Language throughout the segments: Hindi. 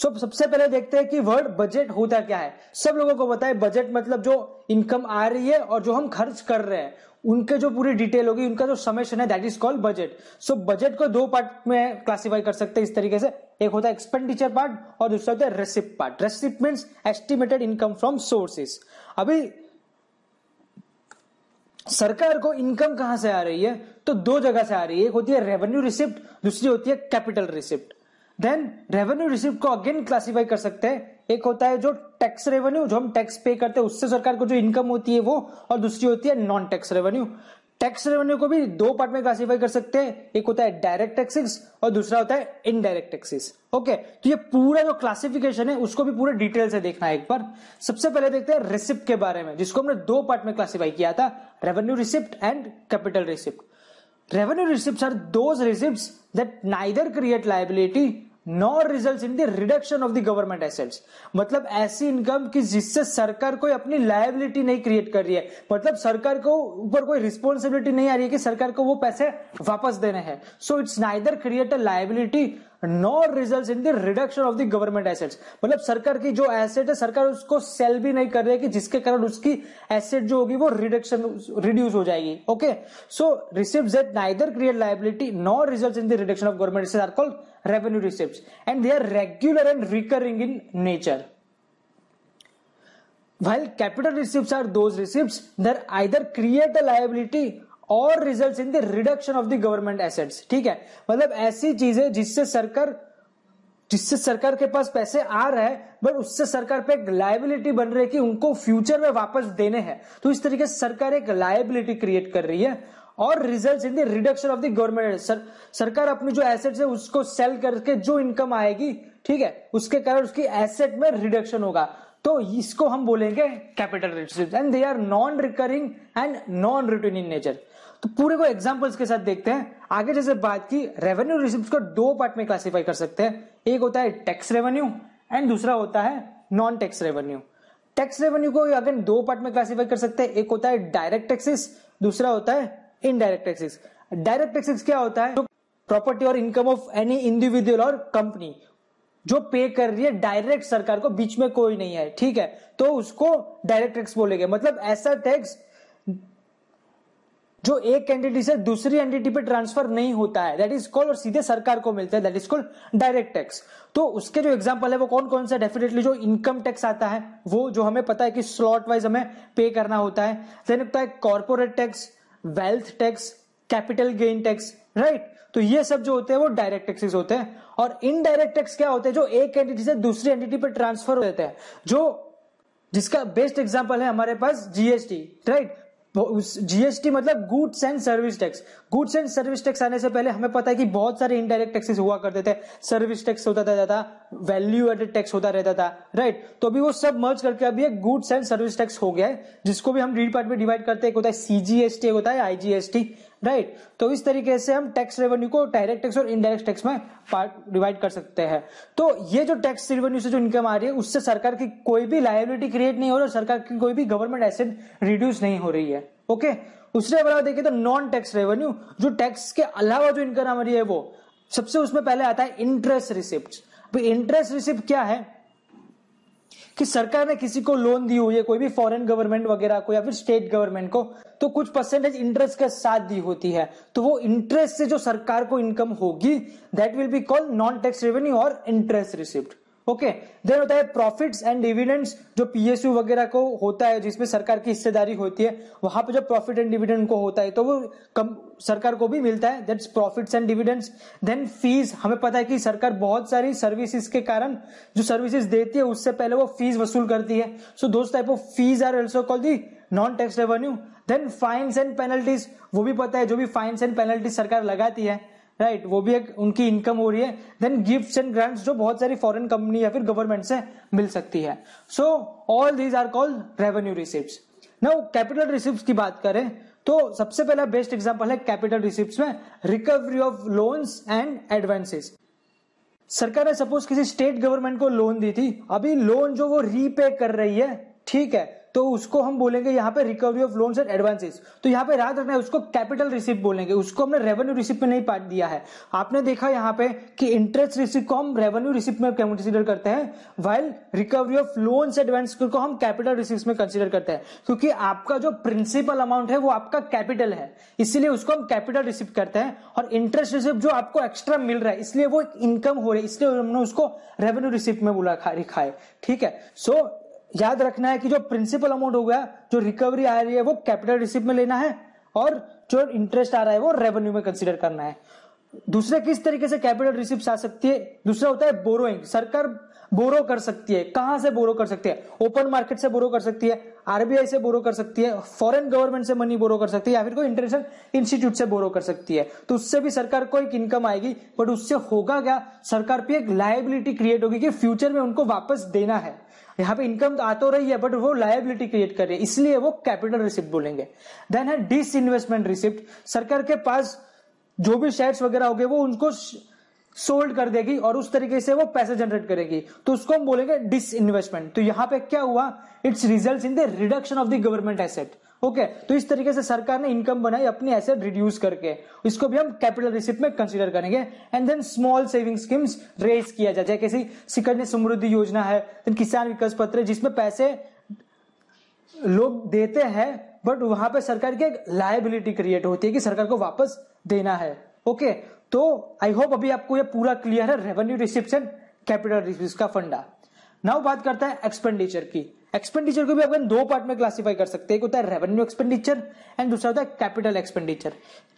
सो so, सबसे पहले देखते हैं कि वर्ड बजट होता क्या है सब लोगों को बताए बजट मतलब जो इनकम आ रही है और जो हम खर्च कर रहे हैं उनके जो पूरी डिटेल होगी उनका जो समेशन है that is called budget so budget को दो पार्ट में क्लासिफाई कर सकते हैं इस तरीके से एक होता है एक्सपेंडिचर पार्ट और दूसरा होता है receipt part receipt mean estimated income from sources अभी सरकार को इनकम कहां से आ रही है तो दो जगह से आ रही है एक होती है रेवेन्यू रिसिप्ट दूसरी होती है capital receipt then revenue receive को अगेन क्लासिफाई कर सकते हैं एक होता है जो टैक्स रेवेन्यू जो हम टैक्स पे करते हैं उससे सरकार को जो इनकम होती है वो और दूसरी होती है non tax revenue tax revenue को भी दो पार्ट में क्लासिफाई कर सकते हैं एक होता है डायरेक्ट टैक्सेस और दूसरा होता है इनडायरेक्ट टैक्सेस ओके तो ये पूरा जो क्लासिफिकेशन है उसको भी पूरे डिटेल से देखना है एक बार सबसे पहले देखते हैं रिसिप्ट के बारे में जिसको हमने दो पार्ट में क्लासिफाई किया था revenue receipt and capital receipt Revenue receipts are those receipts that neither create liability nor result in the reduction of the government assets मतलब ऐसी इनकम की जिससे सरकार कोई अपनी लाइबिलिटी नहीं क्रिएट कर रही है मतलब सरकार को ऊपर कोई रिस्पॉन्सिबिलिटी नहीं आ रही है कि सरकार को वो पैसे वापस देने हैं so it's neither create a liability nor result in the reduction of the government assets मतलब सरकार की जो एसेट है सरकार उसको सेल भी नहीं कर रही है कि जिसके कारण उसकी एसेट जो होगी वो रिडक्शन रिड्यूस हो जाएगी okay so receipt jet neither create liability nor result in the reduction of government asset are called revenue receipts and they are regular and recurring in nature while capital receipts are those receipts that either create a liability और results in the reduction of the government assets ठीक है मतलब ऐसी चीजें जिससे सरकार जिससे सरकार के पास पैसे आ रहे हैं बट उससे सरकार पे एक लाइबिलिटी बन रही है कि उनको फ्यूचर में वापस देने हैं तो इस तरीके से सरकार एक लाइबिलिटी क्रिएट कर रही है और result in the reduction of the government sir, सरकार अपनी जो एसेट्स है उसको सेल करके जो इनकम आएगी ठीक है उसके कारण उसकी एसेट में रिडक्शन होगा तो इसको हम बोलेंगे capital receive and they are non recurring and non return in nature तो पूरे को एग्जाम्पल्स के साथ देखते हैं आगे जैसे बात की रेवेन्यू रिसिप्ट को दो पार्ट में क्लासिफाई कर सकते हैं एक होता है टैक्स रेवेन्यू एंड दूसरा होता है non tax revenue tax revenue को अगर दो पार्ट में क्लासिफाई कर सकते हैं एक होता है डायरेक्ट टैक्सेस दूसरा होता है इनडायरेक्ट टैक्सेस डायरेक्ट टैक्सेस क्या होता है प्रॉपर्टी और इनकम ऑफ एनी इंडिविजुअल और कंपनी जो पे कर रही है डायरेक्ट सरकार को बीच में कोई नहीं है ठीक है तो उसको डायरेक्ट टैक्स बोलेंगे मतलब ऐसा टैक्स जो एक एंटिटी से दूसरी एंटिटी पे ट्रांसफर नहीं होता है दैट इज कॉल्ड और सीधे सरकार को मिलता है that is called direct tax तो उसके जो एग्जांपल है वो कौन कौन सा डेफिनेटली जो इनकम टैक्स आता है वो जो हमें पता है कि स्लॉट वाइज हमें पे करना होता है देन होता तो है corporate tax wealth tax capital gain tax right तो ये सब जो होते हैं वो डायरेक्ट टैक्सेस होते हैं और इनडायरेक्ट टैक्स क्या होते हैं जो एक एंटिटी से दूसरी एंटिटी पर ट्रांसफर हो जाते हैं जो जिसका बेस्ट एग्जाम्पल है हमारे पास जीएसटी राइट तो उस जीएसटी मतलब goods and service tax goods and service tax आने से पहले हमें पता है कि बहुत सारे इनडायरेक्ट टैक्सेस हुआ करते थे सर्विस टैक्स होता रहता था वैल्यू एडेड टैक्स होता रहता था राइट तो अभी वो सब मर्ज करके अभी एक गुड्स एंड सर्विस टैक्स हो गया है जिसको भी हम डिपार्टमेंट पार्ट में डिवाइड करते हैं एक होता है सीजीएसटी एक होता है आईजीएसटी राइट right? तो इस तरीके से हम टैक्स रेवेन्यू को डायरेक्ट टैक्स और इनडायरेक्ट टैक्स में पार्ट डिवाइड कर सकते हैं तो ये जो टैक्स रेवेन्यू से जो इनकम आ रही है उससे सरकार की कोई भी लाइबिलिटी क्रिएट नहीं हो रही और सरकार की कोई भी गवर्नमेंट एसेट रिड्यूस नहीं हो रही है ओके उसके अलावा देखिए तो नॉन टैक्स रेवेन्यू जो टैक्स के अलावा जो इनकम आ रही है वो सबसे उसमें पहले आता है इंटरेस्ट रिसिप्ट इंटरेस्ट रिसिप्ट क्या है कि सरकार ने किसी को लोन दी हुई है कोई भी फॉरेन गवर्नमेंट वगैरह को या फिर स्टेट गवर्नमेंट को तो कुछ परसेंटेज इंटरेस्ट के साथ दी होती है तो वो इंटरेस्ट से जो सरकार को इनकम होगी that will be called non tax revenue और इंटरेस्ट रिसिप्ट ओके देन होता है प्रॉफिट्स एंड डिविडेंड्स जो पीएसयू वगैरह को होता है जिसमें सरकार की हिस्सेदारी होती है वहां पर जो प्रॉफिट एंड डिविडेंड को होता है तो वो कम सरकार को भी मिलता है that's profits and dividends then fees हमें पता है कि सरकार बहुत सारी सर्विसेज के कारण जो सर्विसेज देती है उससे पहले वो फीस वसूल करती है so those type of fees are also call the non tax revenue then fines and penalties वो भी पता है जो भी फाइन्स एंड पेनल्टीज सरकार लगाती है राइट right, वो भी एक उनकी इनकम हो रही है देन गिफ्ट्स एंड ग्रांट्स जो बहुत सारी फॉरेन कंपनी या फिर गवर्नमेंट से मिल सकती है so all these are called revenue receipt now capital receipt की बात करें तो सबसे पहला बेस्ट एग्जाम्पल है कैपिटल रिसिप्ट में recovery of loans and advances सरकार ने सपोज किसी स्टेट गवर्नमेंट को लोन दी थी अभी लोन जो वो रीपे कर रही है ठीक है तो उसको हम बोलेंगे यहाँ पे recovery of loans and advances तो यहाँ पे याद रखना है उसको कैपिटल रिसिप्ट बोलेंगे उसको हमने रेवेन्यू रिसिप्ट में नहीं पार्ट दिया है आपने देखा यहाँ पे कि इंटरेस्ट रिसिप्ट को हम रेवेन्यू रिसिप्ट में कंसिडर करते हैं while recovery of loans advance को हम कैपिटल रिसिप्ट में कंसिडर करते हैं क्योंकि आपका जो प्रिंसिपल अमाउंट है वो आपका कैपिटल है इसीलिए उसको हम कैपिटल रिसिप्ट करते हैं और इंटरेस्ट रिसिप्ट जो आपको एक्स्ट्रा मिल रहा है इसलिए वो इनकम हो रही है इसलिए हमने उसको रेवेन्यू रिसिप्ट में बुला रखा है ठीक है सो याद रखना है कि जो प्रिंसिपल अमाउंट हो गया जो रिकवरी आ रही है वो कैपिटल रिसिप्ट में लेना है और जो इंटरेस्ट आ रहा है वो रेवेन्यू में कंसिडर करना है दूसरे किस तरीके से कैपिटल रिसिप्ट आ सकती है दूसरा होता है बोरोइंग सरकार बोरो कर सकती है कहां से बोरो कर सकती है ओपन मार्केट से बोरो कर सकती है आरबीआई से बोरो कर सकती है फॉरेन गवर्नमेंट से मनी बोरो कर सकती है या फिर कोई इंटरनेशनल इंस्टीट्यूट से बोरो कर सकती है तो उससे भी सरकार को एक इनकम आएगी बट उससे होगा क्या सरकार पे एक लाइबिलिटी क्रिएट होगी कि फ्यूचर में उनको वापस देना है यहाँ पे इनकम आ तो रही है बट वो लाइबिलिटी क्रिएट कर रही है इसलिए वो कैपिटल रिसिप्ट बोलेंगे देन है डिस इन्वेस्टमेंट रिसिप्ट सरकार के पास जो भी शेयर्स वगैरह हो गए वो उनको सोल्ड कर देगी और उस तरीके से वो पैसे जनरेट करेगी तो उसको हम बोलेंगे डिस इन्वेस्टमेंट तो यहां पे क्या हुआ it's result in the reduction of the government asset okay तो इस तरीके से सरकार ने इनकम बनाई अपनी एसेट रिड्यूस करके इसको भी हम कैपिटल रिसिप्ट में कंसिडर करेंगे and then small saving schemes raise किया जाए जैसे किसी समृद्धि योजना है देन किसान विकास पत्र जिसमें पैसे लोग देते हैं बट वहां पे सरकार की एक लाइबिलिटी क्रिएट होती है कि सरकार को वापस देना है ओके okay, तो आई होप अभी आपको ये पूरा क्लियर है रेवेन्यू एंड कैपिटल रिसिप्स का फंडा नाउ बात करता है एक्सपेंडिचर की एक्सपेंडिचर को भी अपन दो पार्ट में क्लासिफाई कर सकते हैं एक होता है रेवेन्यू एक्सपेंडिचर एंड दूसरा होता है कैपिटल एक्सपेंडिचर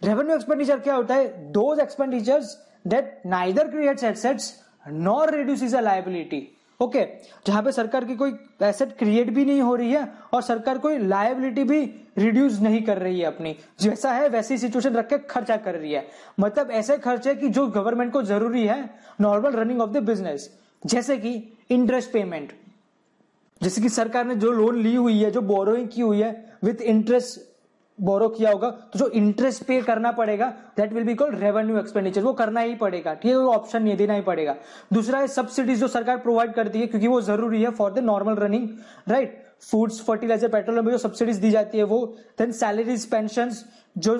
रेवेन्यू एक्सपेंडिचर क्या होता है those expenditures that neither creates assets nor reduces a liability okay जहां पे सरकार की कोई एसेट क्रिएट भी नहीं हो रही है और सरकार कोई लाइबिलिटी भी रिड्यूस नहीं कर रही है अपनी जैसा है वैसी सिचुएशन रख के खर्चा कर रही है मतलब ऐसे खर्चे कि जो गवर्नमेंट को जरूरी है normal running of the business जैसे कि इंटरेस्ट पेमेंट जैसे कि सरकार ने जो लोन ली हुई है जो बोरोइंग की हुई है विथ इंटरेस्ट बोरो किया होगा तो जो इंटरेस्ट पे करना पड़ेगा that will be called revenue expenditure वो करना ही पड़ेगा ठीक है वो ऑप्शन नहीं देना ही पड़ेगा दूसरा है सब्सिडीज जो सरकार प्रोवाइड करती है क्योंकि वो जरूरी है for the normal running right foods fertilizer petrol में जो सब्सिडीज दी जाती है वो देन सैलरीज पेंशन जो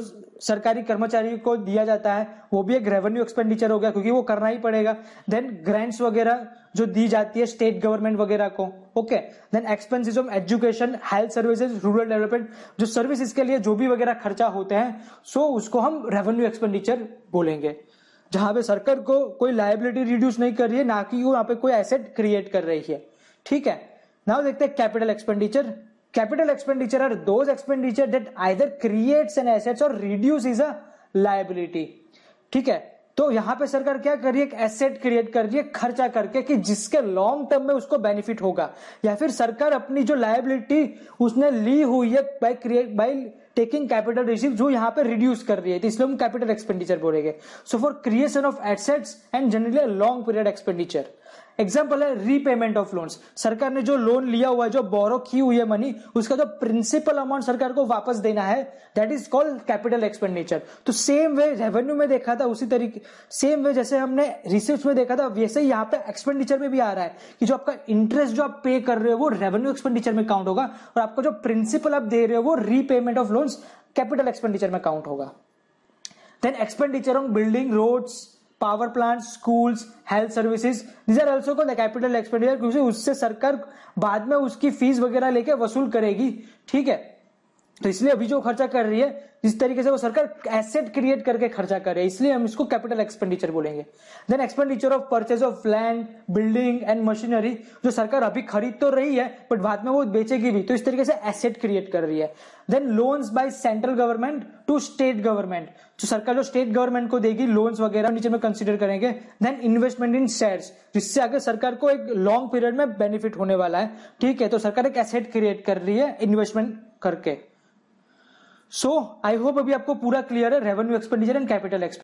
सरकारी कर्मचारी को दिया जाता है वो भी एक रेवेन्यू एक्सपेंडिचर हो गया क्योंकि वो करना ही पड़ेगा देन ग्रांट्स वगैरह जो दी जाती है स्टेट गवर्नमेंट वगैरह को okay then expenses of education health services rural development जो सर्विस के लिए जो भी वगैरह खर्चा होते हैं सो so उसको हम रेवेन्यू एक्सपेंडिचर बोलेंगे जहां पे सरकार को कोई लाइबिलिटी रिड्यूस नहीं कर रही है ना कि वो यहाँ पे कोई एसेट क्रिएट कर रही है ठीक है नाउ देखते हैं capital expenditure capital expenditure are those expenditure that either creates an assets or reduces a liability ठीक है तो यहां पे सरकार क्या कर रही है एक एसेट क्रिएट कर रही है खर्चा करके कि जिसके लॉन्ग टर्म में उसको बेनिफिट होगा या फिर सरकार अपनी जो लाइबिलिटी उसने ली हुई है by create by taking capital receive जो यहाँ पे रिड्यूस कर रही है तो इसलिए हम कैपिटल एक्सपेंडिचर बोलेंगे so for creation of assets and generally long period expenditure example है रीपेमेंट ऑफ लोन्स सरकार ने जो लोन लिया हुआ है जो बोरो की हुई है मनी उसका जो प्रिंसिपल अमाउंट सरकार को वापस देना है that is called capital expenditure तो सेम वे रेवेन्यू में देखा था उसी तरीके सेम वे जैसे हमने रिसिप्ट में देखा था वैसे यहाँ पे एक्सपेंडिचर में भी आ रहा है कि जो आपका इंटरेस्ट जो आप पे कर रहे हो वो रेवेन्यू एक्सपेंडिचर में काउंट होगा और आपका जो प्रिंसिपल आप दे रहे हो वो repayment of loans capital expenditure में काउंट होगा then expenditure on building roads power plant schools health services these are also called capital expenditure क्योंकि उससे सरकार बाद में उसकी फीस वगैरह लेके वसूल करेगी ठीक है तो इसलिए अभी जो खर्चा कर रही है जिस तरीके से वो सरकार एसेट क्रिएट करके खर्चा कर रही है इसलिए हम इसको कैपिटल एक्सपेंडिचर बोलेंगे then expenditure of purchase of land building and machinery जो सरकार अभी खरीद तो रही है बट बाद में वो बेचेगी भी तो इस तरीके से एसेट क्रिएट कर रही है then loans by central government to state government जो सरकार जो स्टेट गवर्नमेंट को देगी लोन्स वगैरह नीचे में कंसिडर करेंगे देन इन्वेस्टमेंट इन शेयर जिससे आगे सरकार को एक लॉन्ग पीरियड में बेनिफिट होने वाला है ठीक है तो सरकार एक एसेट क्रिएट कर रही है इन्वेस्टमेंट करके सो आई होप अभी आपको पूरा क्लियर है revenue expenditure and capital expenditure